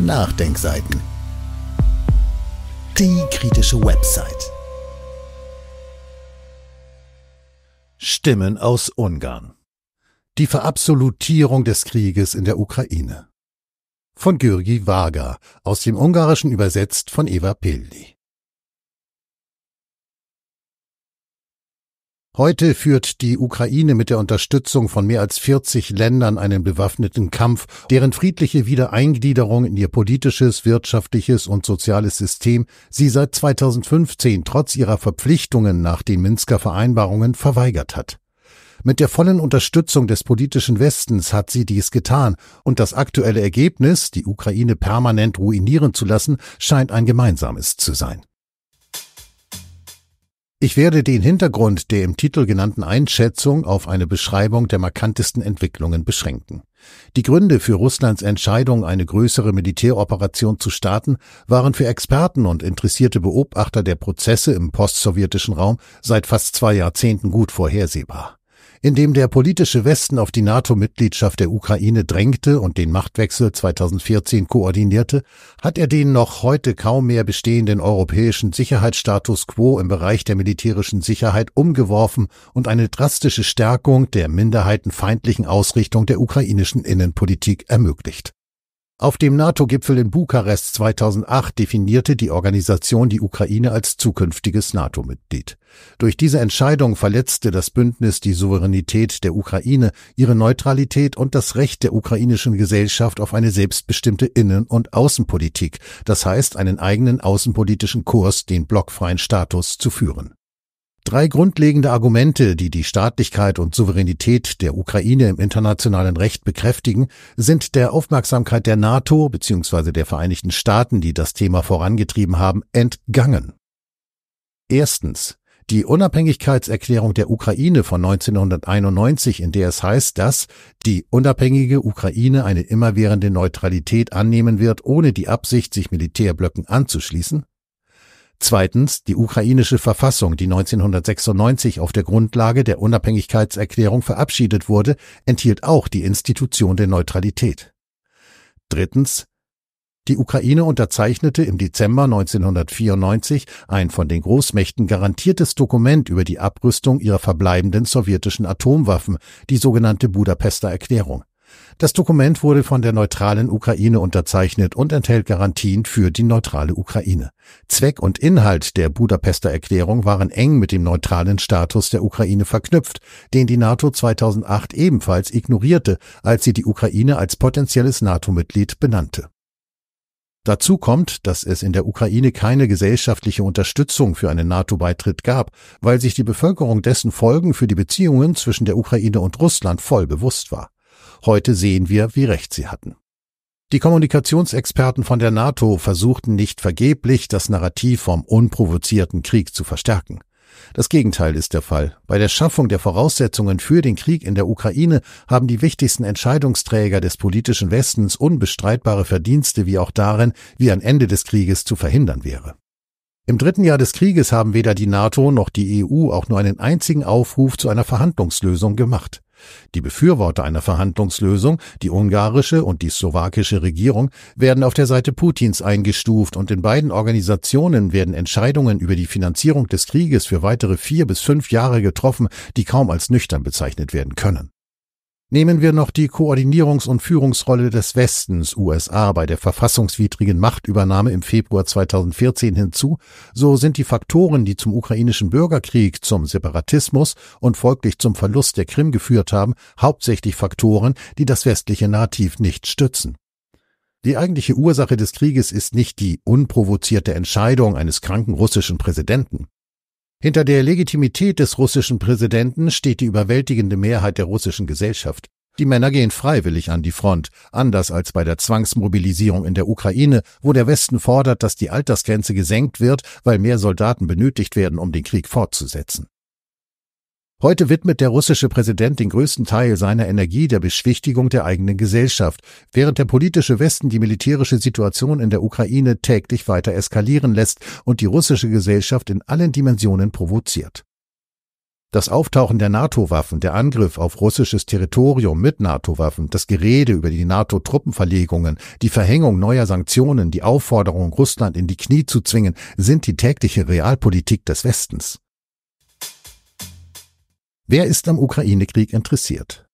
Nachdenkseiten. Die kritische Website. Stimmen aus Ungarn. Die Verabsolutierung des Krieges in der Ukraine. Von György Varga, aus dem Ungarischen übersetzt von Eva Pildi. Heute führt die Ukraine mit der Unterstützung von mehr als 40 Ländern einen bewaffneten Kampf, deren friedliche Wiedereingliederung in ihr politisches, wirtschaftliches und soziales System sie seit 2015 trotz ihrer Verpflichtungen nach den Minsker Vereinbarungen verweigert hat. Mit der vollen Unterstützung des politischen Westens hat sie dies getan, und das aktuelle Ergebnis, die Ukraine permanent ruinieren zu lassen, scheint ein gemeinsames zu sein. Ich werde den Hintergrund der im Titel genannten Einschätzung auf eine Beschreibung der markantesten Entwicklungen beschränken. Die Gründe für Russlands Entscheidung, eine größere Militäroperation zu starten, waren für Experten und interessierte Beobachter der Prozesse im postsowjetischen Raum seit fast zwei Jahrzehnten gut vorhersehbar in dem der politische Westen auf die NATO-Mitgliedschaft der Ukraine drängte und den Machtwechsel 2014 koordinierte, hat er den noch heute kaum mehr bestehenden europäischen Sicherheitsstatus quo im Bereich der militärischen Sicherheit umgeworfen und eine drastische Stärkung der minderheitenfeindlichen Ausrichtung der ukrainischen Innenpolitik ermöglicht. Auf dem NATO-Gipfel in Bukarest 2008 definierte die Organisation die Ukraine als zukünftiges NATO-Mitglied. Durch diese Entscheidung verletzte das Bündnis die Souveränität der Ukraine, ihre Neutralität und das Recht der ukrainischen Gesellschaft auf eine selbstbestimmte Innen- und Außenpolitik, das heißt einen eigenen außenpolitischen Kurs, den blockfreien Status zu führen. Drei grundlegende Argumente, die die Staatlichkeit und Souveränität der Ukraine im internationalen Recht bekräftigen, sind der Aufmerksamkeit der NATO bzw. der Vereinigten Staaten, die das Thema vorangetrieben haben, entgangen. Erstens. Die Unabhängigkeitserklärung der Ukraine von 1991, in der es heißt, dass die unabhängige Ukraine eine immerwährende Neutralität annehmen wird, ohne die Absicht, sich Militärblöcken anzuschließen, Zweitens die ukrainische Verfassung, die 1996 auf der Grundlage der Unabhängigkeitserklärung verabschiedet wurde, enthielt auch die Institution der Neutralität. Drittens die Ukraine unterzeichnete im Dezember 1994 ein von den Großmächten garantiertes Dokument über die Abrüstung ihrer verbleibenden sowjetischen Atomwaffen, die sogenannte Budapester Erklärung. Das Dokument wurde von der neutralen Ukraine unterzeichnet und enthält Garantien für die neutrale Ukraine. Zweck und Inhalt der Budapester Erklärung waren eng mit dem neutralen Status der Ukraine verknüpft, den die NATO 2008 ebenfalls ignorierte, als sie die Ukraine als potenzielles NATO-Mitglied benannte. Dazu kommt, dass es in der Ukraine keine gesellschaftliche Unterstützung für einen NATO-Beitritt gab, weil sich die Bevölkerung dessen Folgen für die Beziehungen zwischen der Ukraine und Russland voll bewusst war. Heute sehen wir, wie recht sie hatten. Die Kommunikationsexperten von der NATO versuchten nicht vergeblich, das Narrativ vom unprovozierten Krieg zu verstärken. Das Gegenteil ist der Fall. Bei der Schaffung der Voraussetzungen für den Krieg in der Ukraine haben die wichtigsten Entscheidungsträger des politischen Westens unbestreitbare Verdienste wie auch darin, wie ein Ende des Krieges zu verhindern wäre. Im dritten Jahr des Krieges haben weder die NATO noch die EU auch nur einen einzigen Aufruf zu einer Verhandlungslösung gemacht. Die Befürworter einer Verhandlungslösung, die ungarische und die slowakische Regierung, werden auf der Seite Putins eingestuft und in beiden Organisationen werden Entscheidungen über die Finanzierung des Krieges für weitere vier bis fünf Jahre getroffen, die kaum als nüchtern bezeichnet werden können. Nehmen wir noch die Koordinierungs- und Führungsrolle des Westens USA bei der verfassungswidrigen Machtübernahme im Februar 2014 hinzu, so sind die Faktoren, die zum ukrainischen Bürgerkrieg, zum Separatismus und folglich zum Verlust der Krim geführt haben, hauptsächlich Faktoren, die das westliche Narrativ nicht stützen. Die eigentliche Ursache des Krieges ist nicht die unprovozierte Entscheidung eines kranken russischen Präsidenten. Hinter der Legitimität des russischen Präsidenten steht die überwältigende Mehrheit der russischen Gesellschaft. Die Männer gehen freiwillig an die Front, anders als bei der Zwangsmobilisierung in der Ukraine, wo der Westen fordert, dass die Altersgrenze gesenkt wird, weil mehr Soldaten benötigt werden, um den Krieg fortzusetzen. Heute widmet der russische Präsident den größten Teil seiner Energie der Beschwichtigung der eigenen Gesellschaft, während der politische Westen die militärische Situation in der Ukraine täglich weiter eskalieren lässt und die russische Gesellschaft in allen Dimensionen provoziert. Das Auftauchen der NATO-Waffen, der Angriff auf russisches Territorium mit NATO-Waffen, das Gerede über die NATO-Truppenverlegungen, die Verhängung neuer Sanktionen, die Aufforderung, Russland in die Knie zu zwingen, sind die tägliche Realpolitik des Westens. Wer ist am Ukraine-Krieg interessiert?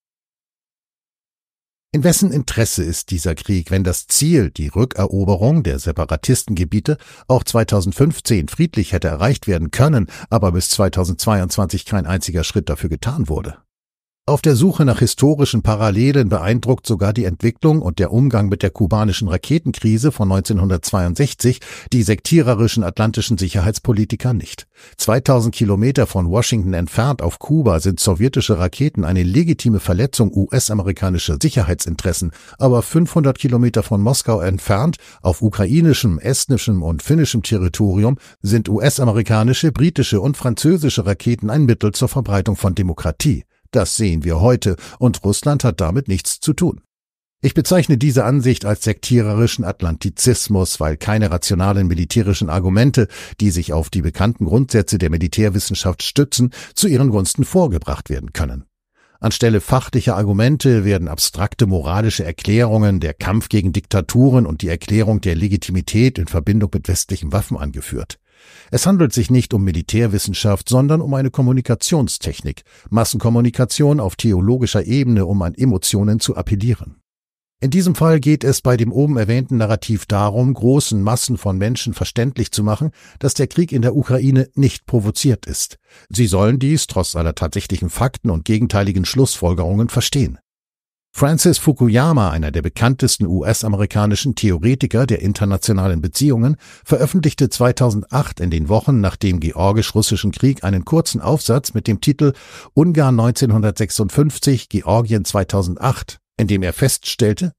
In wessen Interesse ist dieser Krieg, wenn das Ziel, die Rückeroberung der Separatistengebiete, auch 2015 friedlich hätte erreicht werden können, aber bis 2022 kein einziger Schritt dafür getan wurde? Auf der Suche nach historischen Parallelen beeindruckt sogar die Entwicklung und der Umgang mit der kubanischen Raketenkrise von 1962 die sektiererischen atlantischen Sicherheitspolitiker nicht. 2000 Kilometer von Washington entfernt auf Kuba sind sowjetische Raketen eine legitime Verletzung US-amerikanischer Sicherheitsinteressen, aber 500 Kilometer von Moskau entfernt auf ukrainischem, estnischem und finnischem Territorium sind US-amerikanische, britische und französische Raketen ein Mittel zur Verbreitung von Demokratie. Das sehen wir heute, und Russland hat damit nichts zu tun. Ich bezeichne diese Ansicht als sektiererischen Atlantizismus, weil keine rationalen militärischen Argumente, die sich auf die bekannten Grundsätze der Militärwissenschaft stützen, zu ihren Gunsten vorgebracht werden können. Anstelle fachlicher Argumente werden abstrakte moralische Erklärungen, der Kampf gegen Diktaturen und die Erklärung der Legitimität in Verbindung mit westlichen Waffen angeführt. Es handelt sich nicht um Militärwissenschaft, sondern um eine Kommunikationstechnik, Massenkommunikation auf theologischer Ebene, um an Emotionen zu appellieren. In diesem Fall geht es bei dem oben erwähnten Narrativ darum, großen Massen von Menschen verständlich zu machen, dass der Krieg in der Ukraine nicht provoziert ist. Sie sollen dies trotz aller tatsächlichen Fakten und gegenteiligen Schlussfolgerungen verstehen. Francis Fukuyama, einer der bekanntesten US-amerikanischen Theoretiker der internationalen Beziehungen, veröffentlichte 2008 in den Wochen nach dem georgisch-russischen Krieg einen kurzen Aufsatz mit dem Titel Ungarn 1956, Georgien 2008, in dem er feststellte,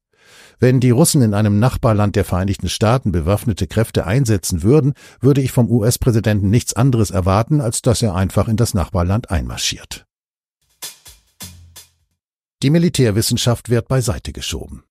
wenn die Russen in einem Nachbarland der Vereinigten Staaten bewaffnete Kräfte einsetzen würden, würde ich vom US-Präsidenten nichts anderes erwarten, als dass er einfach in das Nachbarland einmarschiert. Die Militärwissenschaft wird beiseite geschoben.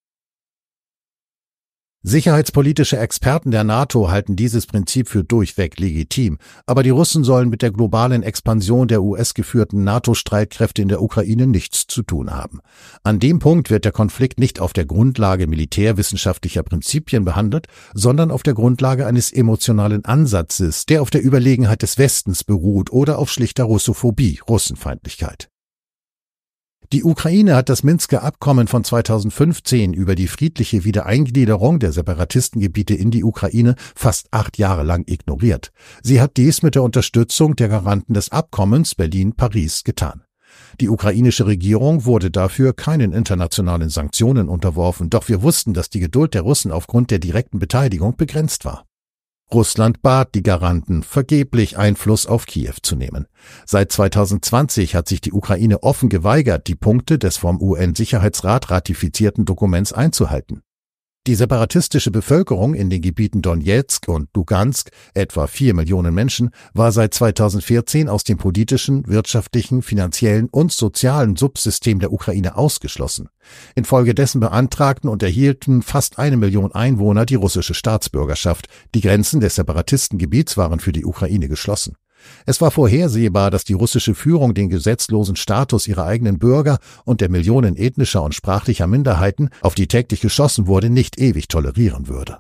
Sicherheitspolitische Experten der NATO halten dieses Prinzip für durchweg legitim, aber die Russen sollen mit der globalen Expansion der US-geführten NATO-Streitkräfte in der Ukraine nichts zu tun haben. An dem Punkt wird der Konflikt nicht auf der Grundlage militärwissenschaftlicher Prinzipien behandelt, sondern auf der Grundlage eines emotionalen Ansatzes, der auf der Überlegenheit des Westens beruht oder auf schlichter Russophobie, Russenfeindlichkeit. Die Ukraine hat das Minsker Abkommen von 2015 über die friedliche Wiedereingliederung der Separatistengebiete in die Ukraine fast acht Jahre lang ignoriert. Sie hat dies mit der Unterstützung der Garanten des Abkommens Berlin-Paris getan. Die ukrainische Regierung wurde dafür keinen internationalen Sanktionen unterworfen, doch wir wussten, dass die Geduld der Russen aufgrund der direkten Beteiligung begrenzt war. Russland bat die Garanten, vergeblich Einfluss auf Kiew zu nehmen. Seit 2020 hat sich die Ukraine offen geweigert, die Punkte des vom UN-Sicherheitsrat ratifizierten Dokuments einzuhalten. Die separatistische Bevölkerung in den Gebieten Donetsk und Lugansk, etwa vier Millionen Menschen, war seit 2014 aus dem politischen, wirtschaftlichen, finanziellen und sozialen Subsystem der Ukraine ausgeschlossen. Infolgedessen beantragten und erhielten fast eine Million Einwohner die russische Staatsbürgerschaft. Die Grenzen des Separatistengebiets waren für die Ukraine geschlossen. Es war vorhersehbar, dass die russische Führung den gesetzlosen Status ihrer eigenen Bürger und der Millionen ethnischer und sprachlicher Minderheiten, auf die täglich geschossen wurde, nicht ewig tolerieren würde.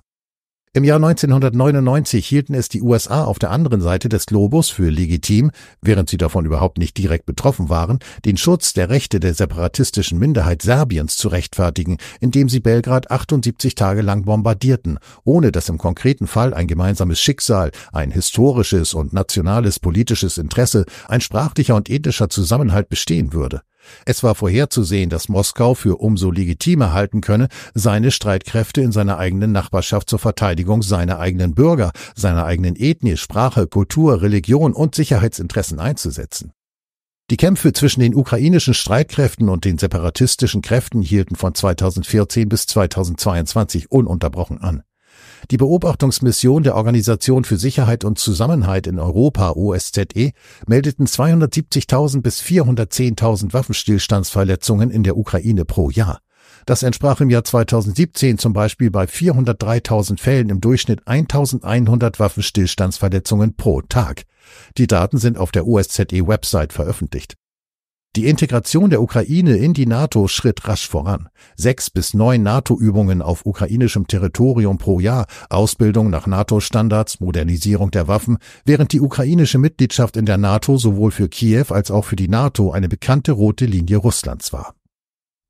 Im Jahr 1999 hielten es die USA auf der anderen Seite des Globus für legitim, während sie davon überhaupt nicht direkt betroffen waren, den Schutz der Rechte der separatistischen Minderheit Serbiens zu rechtfertigen, indem sie Belgrad 78 Tage lang bombardierten, ohne dass im konkreten Fall ein gemeinsames Schicksal, ein historisches und nationales politisches Interesse, ein sprachlicher und ethischer Zusammenhalt bestehen würde. Es war vorherzusehen, dass Moskau für umso legitimer halten könne, seine Streitkräfte in seiner eigenen Nachbarschaft zur Verteidigung seiner eigenen Bürger, seiner eigenen Ethnie, Sprache, Kultur, Religion und Sicherheitsinteressen einzusetzen. Die Kämpfe zwischen den ukrainischen Streitkräften und den separatistischen Kräften hielten von 2014 bis 2022 ununterbrochen an. Die Beobachtungsmission der Organisation für Sicherheit und Zusammenhalt in Europa OSZE meldeten 270.000 bis 410.000 Waffenstillstandsverletzungen in der Ukraine pro Jahr. Das entsprach im Jahr 2017 zum Beispiel bei 403.000 Fällen im Durchschnitt 1.100 Waffenstillstandsverletzungen pro Tag. Die Daten sind auf der OSZE-Website veröffentlicht. Die Integration der Ukraine in die NATO schritt rasch voran. Sechs bis neun NATO-Übungen auf ukrainischem Territorium pro Jahr, Ausbildung nach NATO-Standards, Modernisierung der Waffen, während die ukrainische Mitgliedschaft in der NATO sowohl für Kiew als auch für die NATO eine bekannte rote Linie Russlands war.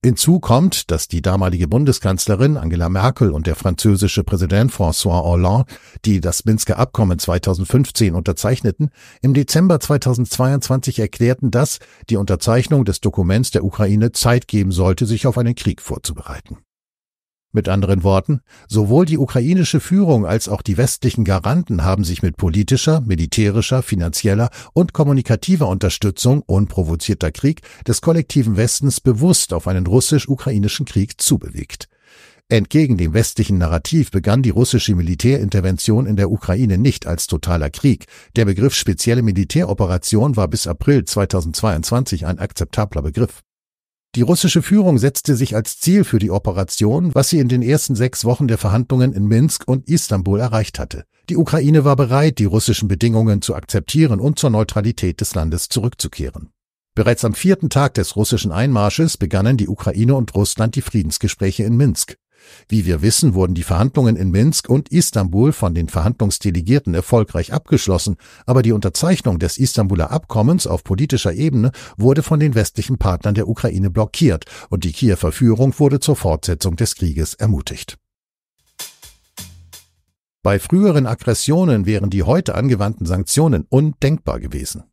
Hinzu kommt, dass die damalige Bundeskanzlerin Angela Merkel und der französische Präsident François Hollande, die das Minsker Abkommen 2015 unterzeichneten, im Dezember 2022 erklärten, dass die Unterzeichnung des Dokuments der Ukraine Zeit geben sollte, sich auf einen Krieg vorzubereiten. Mit anderen Worten, sowohl die ukrainische Führung als auch die westlichen Garanten haben sich mit politischer, militärischer, finanzieller und kommunikativer Unterstützung unprovozierter Krieg des kollektiven Westens bewusst auf einen russisch-ukrainischen Krieg zubewegt. Entgegen dem westlichen Narrativ begann die russische Militärintervention in der Ukraine nicht als totaler Krieg. Der Begriff spezielle Militäroperation war bis April 2022 ein akzeptabler Begriff. Die russische Führung setzte sich als Ziel für die Operation, was sie in den ersten sechs Wochen der Verhandlungen in Minsk und Istanbul erreicht hatte. Die Ukraine war bereit, die russischen Bedingungen zu akzeptieren und zur Neutralität des Landes zurückzukehren. Bereits am vierten Tag des russischen Einmarsches begannen die Ukraine und Russland die Friedensgespräche in Minsk. Wie wir wissen, wurden die Verhandlungen in Minsk und Istanbul von den Verhandlungsdelegierten erfolgreich abgeschlossen, aber die Unterzeichnung des Istanbuler Abkommens auf politischer Ebene wurde von den westlichen Partnern der Ukraine blockiert und die Kiewer Führung wurde zur Fortsetzung des Krieges ermutigt. Bei früheren Aggressionen wären die heute angewandten Sanktionen undenkbar gewesen.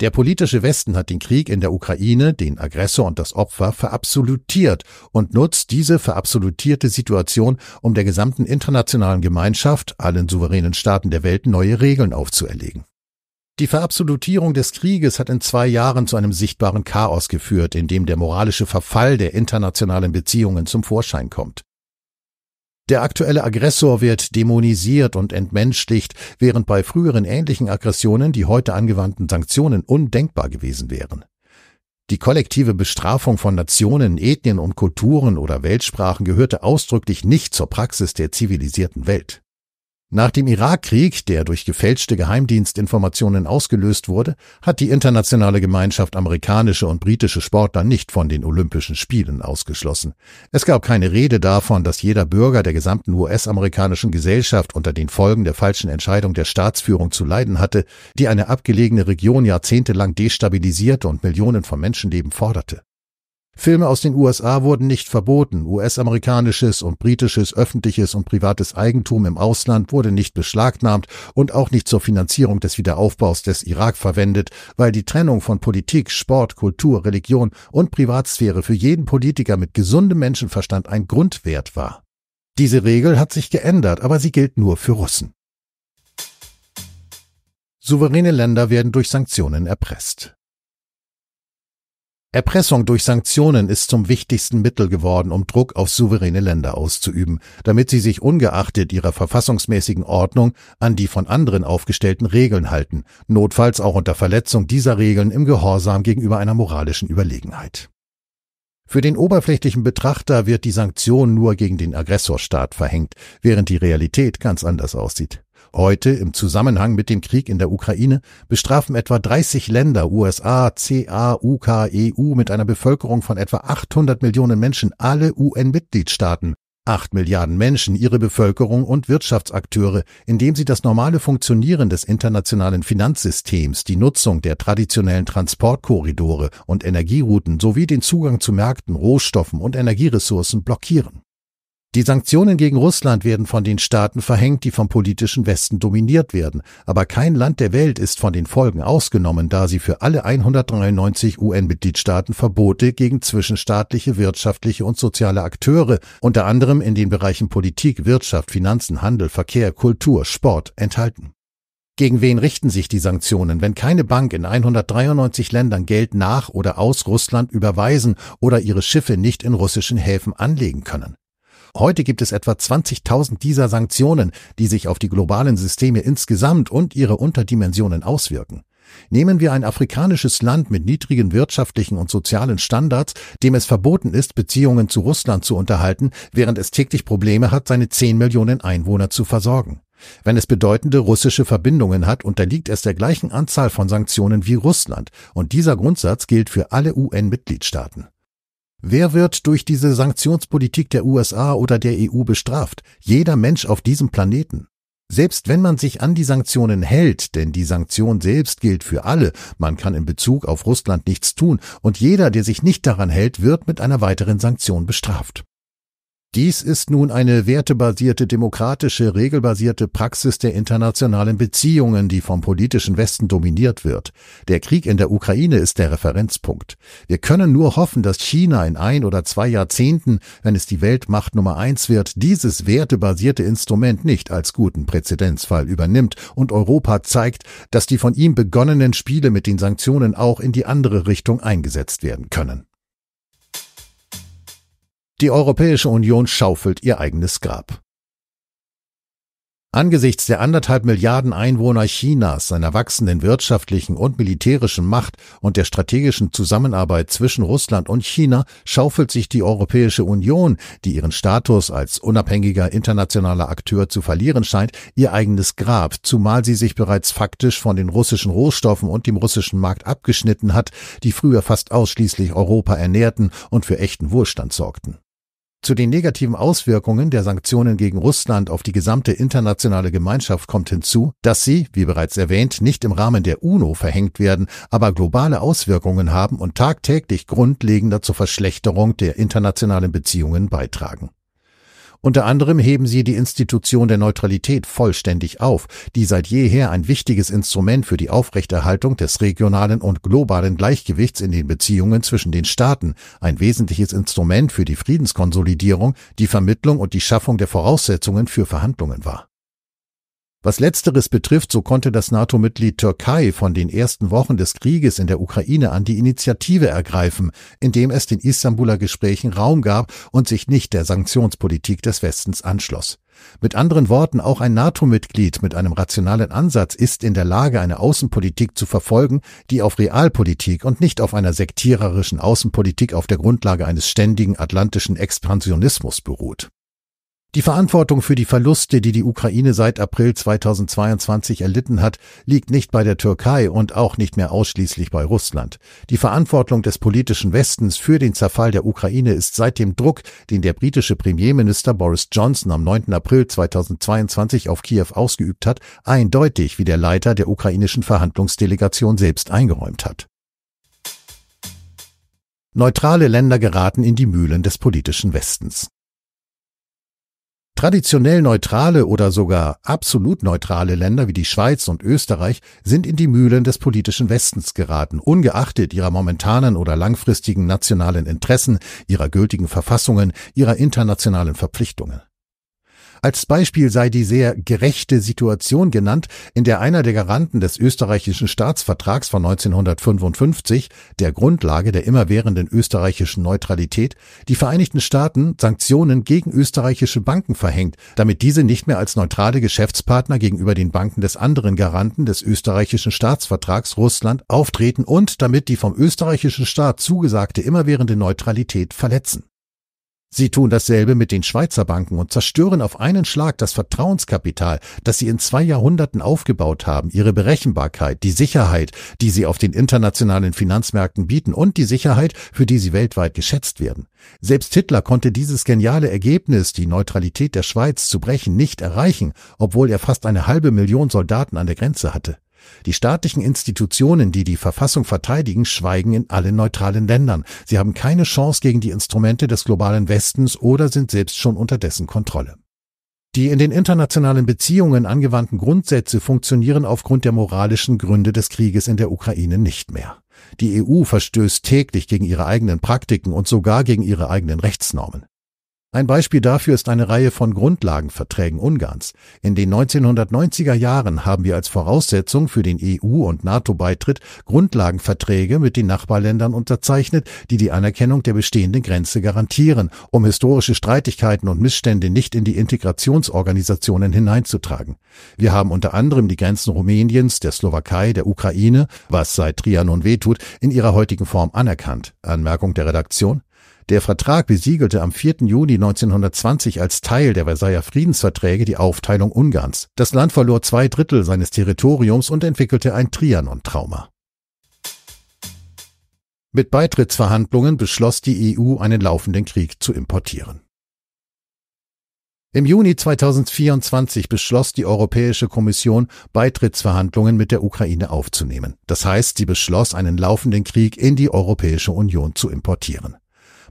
Der politische Westen hat den Krieg in der Ukraine, den Aggressor und das Opfer verabsolutiert und nutzt diese verabsolutierte Situation, um der gesamten internationalen Gemeinschaft, allen souveränen Staaten der Welt neue Regeln aufzuerlegen. Die Verabsolutierung des Krieges hat in zwei Jahren zu einem sichtbaren Chaos geführt, in dem der moralische Verfall der internationalen Beziehungen zum Vorschein kommt. Der aktuelle Aggressor wird dämonisiert und entmenschlicht, während bei früheren ähnlichen Aggressionen die heute angewandten Sanktionen undenkbar gewesen wären. Die kollektive Bestrafung von Nationen, Ethnien und Kulturen oder Weltsprachen gehörte ausdrücklich nicht zur Praxis der zivilisierten Welt. Nach dem Irakkrieg, der durch gefälschte Geheimdienstinformationen ausgelöst wurde, hat die internationale Gemeinschaft amerikanische und britische Sportler nicht von den Olympischen Spielen ausgeschlossen. Es gab keine Rede davon, dass jeder Bürger der gesamten US-amerikanischen Gesellschaft unter den Folgen der falschen Entscheidung der Staatsführung zu leiden hatte, die eine abgelegene Region jahrzehntelang destabilisierte und Millionen von Menschenleben forderte. Filme aus den USA wurden nicht verboten, US-amerikanisches und britisches öffentliches und privates Eigentum im Ausland wurde nicht beschlagnahmt und auch nicht zur Finanzierung des Wiederaufbaus des Irak verwendet, weil die Trennung von Politik, Sport, Kultur, Religion und Privatsphäre für jeden Politiker mit gesundem Menschenverstand ein Grundwert war. Diese Regel hat sich geändert, aber sie gilt nur für Russen. Souveräne Länder werden durch Sanktionen erpresst. Erpressung durch Sanktionen ist zum wichtigsten Mittel geworden, um Druck auf souveräne Länder auszuüben, damit sie sich ungeachtet ihrer verfassungsmäßigen Ordnung an die von anderen aufgestellten Regeln halten, notfalls auch unter Verletzung dieser Regeln im Gehorsam gegenüber einer moralischen Überlegenheit. Für den oberflächlichen Betrachter wird die Sanktion nur gegen den Aggressorstaat verhängt, während die Realität ganz anders aussieht. Heute, im Zusammenhang mit dem Krieg in der Ukraine, bestrafen etwa 30 Länder, USA, CA, UK, EU mit einer Bevölkerung von etwa 800 Millionen Menschen alle UN-Mitgliedstaaten, 8 Milliarden Menschen, ihre Bevölkerung und Wirtschaftsakteure, indem sie das normale Funktionieren des internationalen Finanzsystems, die Nutzung der traditionellen Transportkorridore und Energierouten sowie den Zugang zu Märkten, Rohstoffen und Energieressourcen blockieren. Die Sanktionen gegen Russland werden von den Staaten verhängt, die vom politischen Westen dominiert werden. Aber kein Land der Welt ist von den Folgen ausgenommen, da sie für alle 193 UN-Mitgliedstaaten Verbote gegen zwischenstaatliche, wirtschaftliche und soziale Akteure, unter anderem in den Bereichen Politik, Wirtschaft, Finanzen, Handel, Verkehr, Kultur, Sport, enthalten. Gegen wen richten sich die Sanktionen, wenn keine Bank in 193 Ländern Geld nach oder aus Russland überweisen oder ihre Schiffe nicht in russischen Häfen anlegen können? Heute gibt es etwa 20.000 dieser Sanktionen, die sich auf die globalen Systeme insgesamt und ihre Unterdimensionen auswirken. Nehmen wir ein afrikanisches Land mit niedrigen wirtschaftlichen und sozialen Standards, dem es verboten ist, Beziehungen zu Russland zu unterhalten, während es täglich Probleme hat, seine 10 Millionen Einwohner zu versorgen. Wenn es bedeutende russische Verbindungen hat, unterliegt es der gleichen Anzahl von Sanktionen wie Russland, und dieser Grundsatz gilt für alle UN-Mitgliedstaaten. Wer wird durch diese Sanktionspolitik der USA oder der EU bestraft? Jeder Mensch auf diesem Planeten. Selbst wenn man sich an die Sanktionen hält, denn die Sanktion selbst gilt für alle, man kann in Bezug auf Russland nichts tun, und jeder, der sich nicht daran hält, wird mit einer weiteren Sanktion bestraft. Dies ist nun eine wertebasierte, demokratische, regelbasierte Praxis der internationalen Beziehungen, die vom politischen Westen dominiert wird. Der Krieg in der Ukraine ist der Referenzpunkt. Wir können nur hoffen, dass China in ein oder zwei Jahrzehnten, wenn es die Weltmacht Nummer eins wird, dieses wertebasierte Instrument nicht als guten Präzedenzfall übernimmt und Europa zeigt, dass die von ihm begonnenen Spiele mit den Sanktionen auch in die andere Richtung eingesetzt werden können. Die Europäische Union schaufelt ihr eigenes Grab. Angesichts der anderthalb Milliarden Einwohner Chinas, seiner wachsenden wirtschaftlichen und militärischen Macht und der strategischen Zusammenarbeit zwischen Russland und China schaufelt sich die Europäische Union, die ihren Status als unabhängiger internationaler Akteur zu verlieren scheint, ihr eigenes Grab, zumal sie sich bereits faktisch von den russischen Rohstoffen und dem russischen Markt abgeschnitten hat, die früher fast ausschließlich Europa ernährten und für echten Wohlstand sorgten. Zu den negativen Auswirkungen der Sanktionen gegen Russland auf die gesamte internationale Gemeinschaft kommt hinzu, dass sie, wie bereits erwähnt, nicht im Rahmen der UNO verhängt werden, aber globale Auswirkungen haben und tagtäglich grundlegender zur Verschlechterung der internationalen Beziehungen beitragen. Unter anderem heben sie die Institution der Neutralität vollständig auf, die seit jeher ein wichtiges Instrument für die Aufrechterhaltung des regionalen und globalen Gleichgewichts in den Beziehungen zwischen den Staaten, ein wesentliches Instrument für die Friedenskonsolidierung, die Vermittlung und die Schaffung der Voraussetzungen für Verhandlungen war was letzteres betrifft, so konnte das NATO-Mitglied Türkei von den ersten Wochen des Krieges in der Ukraine an die Initiative ergreifen, indem es den Istanbuler Gesprächen Raum gab und sich nicht der Sanktionspolitik des Westens anschloss. Mit anderen Worten, auch ein NATO-Mitglied mit einem rationalen Ansatz ist in der Lage, eine Außenpolitik zu verfolgen, die auf Realpolitik und nicht auf einer sektiererischen Außenpolitik auf der Grundlage eines ständigen atlantischen Expansionismus beruht. Die Verantwortung für die Verluste, die die Ukraine seit April 2022 erlitten hat, liegt nicht bei der Türkei und auch nicht mehr ausschließlich bei Russland. Die Verantwortung des politischen Westens für den Zerfall der Ukraine ist seit dem Druck, den der britische Premierminister Boris Johnson am 9. April 2022 auf Kiew ausgeübt hat, eindeutig, wie der Leiter der ukrainischen Verhandlungsdelegation selbst eingeräumt hat. Neutrale Länder geraten in die Mühlen des politischen Westens. Traditionell neutrale oder sogar absolut neutrale Länder wie die Schweiz und Österreich sind in die Mühlen des politischen Westens geraten, ungeachtet ihrer momentanen oder langfristigen nationalen Interessen, ihrer gültigen Verfassungen, ihrer internationalen Verpflichtungen. Als Beispiel sei die sehr gerechte Situation genannt, in der einer der Garanten des österreichischen Staatsvertrags von 1955, der Grundlage der immerwährenden österreichischen Neutralität, die Vereinigten Staaten Sanktionen gegen österreichische Banken verhängt, damit diese nicht mehr als neutrale Geschäftspartner gegenüber den Banken des anderen Garanten des österreichischen Staatsvertrags Russland auftreten und damit die vom österreichischen Staat zugesagte immerwährende Neutralität verletzen. Sie tun dasselbe mit den Schweizer Banken und zerstören auf einen Schlag das Vertrauenskapital, das sie in zwei Jahrhunderten aufgebaut haben, ihre Berechenbarkeit, die Sicherheit, die sie auf den internationalen Finanzmärkten bieten und die Sicherheit, für die sie weltweit geschätzt werden. Selbst Hitler konnte dieses geniale Ergebnis, die Neutralität der Schweiz zu brechen, nicht erreichen, obwohl er fast eine halbe Million Soldaten an der Grenze hatte. Die staatlichen Institutionen, die die Verfassung verteidigen, schweigen in allen neutralen Ländern. Sie haben keine Chance gegen die Instrumente des globalen Westens oder sind selbst schon unter dessen Kontrolle. Die in den internationalen Beziehungen angewandten Grundsätze funktionieren aufgrund der moralischen Gründe des Krieges in der Ukraine nicht mehr. Die EU verstößt täglich gegen ihre eigenen Praktiken und sogar gegen ihre eigenen Rechtsnormen. Ein Beispiel dafür ist eine Reihe von Grundlagenverträgen Ungarns. In den 1990er Jahren haben wir als Voraussetzung für den EU- und NATO-Beitritt Grundlagenverträge mit den Nachbarländern unterzeichnet, die die Anerkennung der bestehenden Grenze garantieren, um historische Streitigkeiten und Missstände nicht in die Integrationsorganisationen hineinzutragen. Wir haben unter anderem die Grenzen Rumäniens, der Slowakei, der Ukraine, was seit Trianon wehtut, in ihrer heutigen Form anerkannt. Anmerkung der Redaktion. Der Vertrag besiegelte am 4. Juni 1920 als Teil der Versailler Friedensverträge die Aufteilung Ungarns. Das Land verlor zwei Drittel seines Territoriums und entwickelte ein Trianon-Trauma. Mit Beitrittsverhandlungen beschloss die EU, einen laufenden Krieg zu importieren. Im Juni 2024 beschloss die Europäische Kommission, Beitrittsverhandlungen mit der Ukraine aufzunehmen. Das heißt, sie beschloss, einen laufenden Krieg in die Europäische Union zu importieren.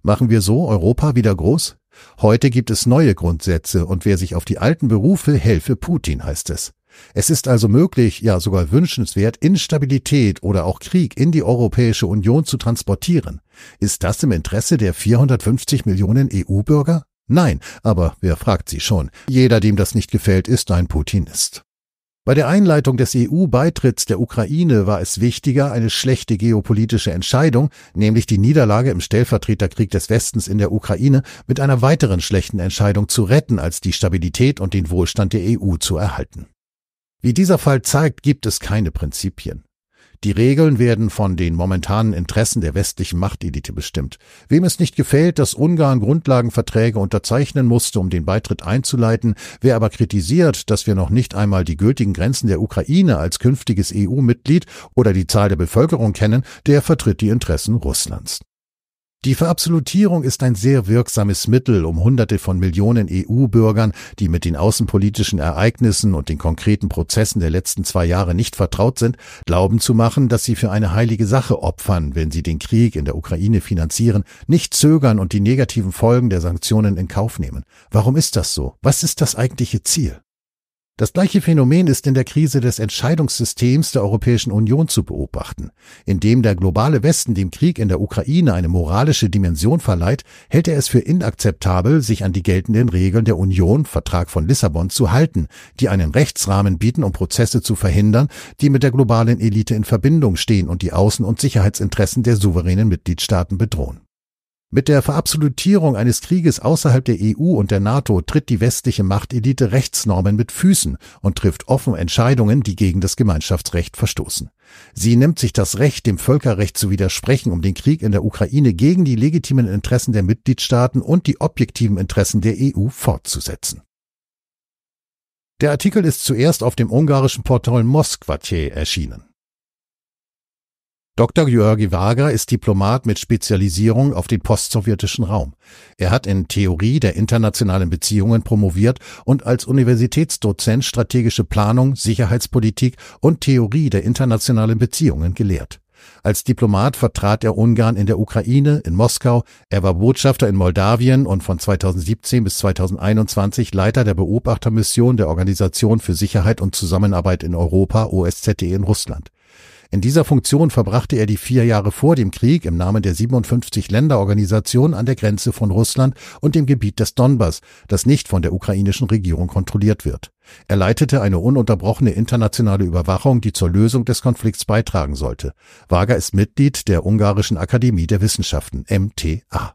Machen wir so Europa wieder groß? Heute gibt es neue Grundsätze und wer sich auf die alten berufe, helfe Putin, heißt es. Es ist also möglich, ja sogar wünschenswert, Instabilität oder auch Krieg in die Europäische Union zu transportieren. Ist das im Interesse der 450 Millionen EU-Bürger? Nein, aber wer fragt sie schon? Jeder, dem das nicht gefällt, ist ein Putinist. Bei der Einleitung des EU-Beitritts der Ukraine war es wichtiger, eine schlechte geopolitische Entscheidung, nämlich die Niederlage im Stellvertreterkrieg des Westens in der Ukraine, mit einer weiteren schlechten Entscheidung zu retten, als die Stabilität und den Wohlstand der EU zu erhalten. Wie dieser Fall zeigt, gibt es keine Prinzipien. Die Regeln werden von den momentanen Interessen der westlichen Machtelite bestimmt. Wem es nicht gefällt, dass Ungarn Grundlagenverträge unterzeichnen musste, um den Beitritt einzuleiten, wer aber kritisiert, dass wir noch nicht einmal die gültigen Grenzen der Ukraine als künftiges EU-Mitglied oder die Zahl der Bevölkerung kennen, der vertritt die Interessen Russlands. Die Verabsolutierung ist ein sehr wirksames Mittel, um Hunderte von Millionen EU-Bürgern, die mit den außenpolitischen Ereignissen und den konkreten Prozessen der letzten zwei Jahre nicht vertraut sind, glauben zu machen, dass sie für eine heilige Sache opfern, wenn sie den Krieg in der Ukraine finanzieren, nicht zögern und die negativen Folgen der Sanktionen in Kauf nehmen. Warum ist das so? Was ist das eigentliche Ziel? Das gleiche Phänomen ist in der Krise des Entscheidungssystems der Europäischen Union zu beobachten. Indem der globale Westen dem Krieg in der Ukraine eine moralische Dimension verleiht, hält er es für inakzeptabel, sich an die geltenden Regeln der Union, Vertrag von Lissabon, zu halten, die einen Rechtsrahmen bieten, um Prozesse zu verhindern, die mit der globalen Elite in Verbindung stehen und die Außen- und Sicherheitsinteressen der souveränen Mitgliedstaaten bedrohen. Mit der Verabsolutierung eines Krieges außerhalb der EU und der NATO tritt die westliche Machtelite Rechtsnormen mit Füßen und trifft offen Entscheidungen, die gegen das Gemeinschaftsrecht verstoßen. Sie nimmt sich das Recht, dem Völkerrecht zu widersprechen, um den Krieg in der Ukraine gegen die legitimen Interessen der Mitgliedstaaten und die objektiven Interessen der EU fortzusetzen. Der Artikel ist zuerst auf dem ungarischen Portal Mosquartier erschienen. Dr. Georgi Wager ist Diplomat mit Spezialisierung auf den postsowjetischen Raum. Er hat in Theorie der internationalen Beziehungen promoviert und als Universitätsdozent strategische Planung, Sicherheitspolitik und Theorie der internationalen Beziehungen gelehrt. Als Diplomat vertrat er Ungarn in der Ukraine, in Moskau, er war Botschafter in Moldawien und von 2017 bis 2021 Leiter der Beobachtermission der Organisation für Sicherheit und Zusammenarbeit in Europa OSZE in Russland. In dieser Funktion verbrachte er die vier Jahre vor dem Krieg im Namen der 57 Länderorganisation an der Grenze von Russland und dem Gebiet des Donbass, das nicht von der ukrainischen Regierung kontrolliert wird. Er leitete eine ununterbrochene internationale Überwachung, die zur Lösung des Konflikts beitragen sollte. Wager ist Mitglied der Ungarischen Akademie der Wissenschaften, MTA.